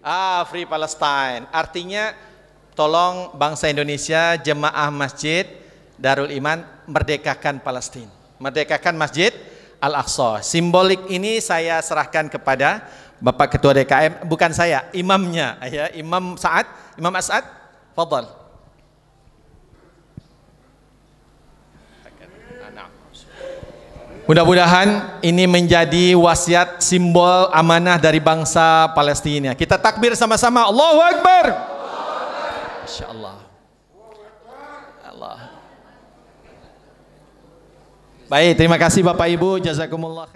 Ah, Free Palestine. Artinya tolong bangsa Indonesia, jemaah masjid Darul Iman merdekakan Palestina. Merdekakan Masjid Al-Aqsa. Simbolik ini saya serahkan kepada Bapak Ketua DKM, bukan saya, imamnya, ya, Imam saat, Imam Asad, Fadl. Ah, nah. Mudah-mudahan ini menjadi wasiat simbol amanah dari bangsa Palestina. Kita takbir sama-sama. Allahu Akbar. Masya Allah. Allah. Baik, terima kasih Bapak Ibu. Jazakumullah.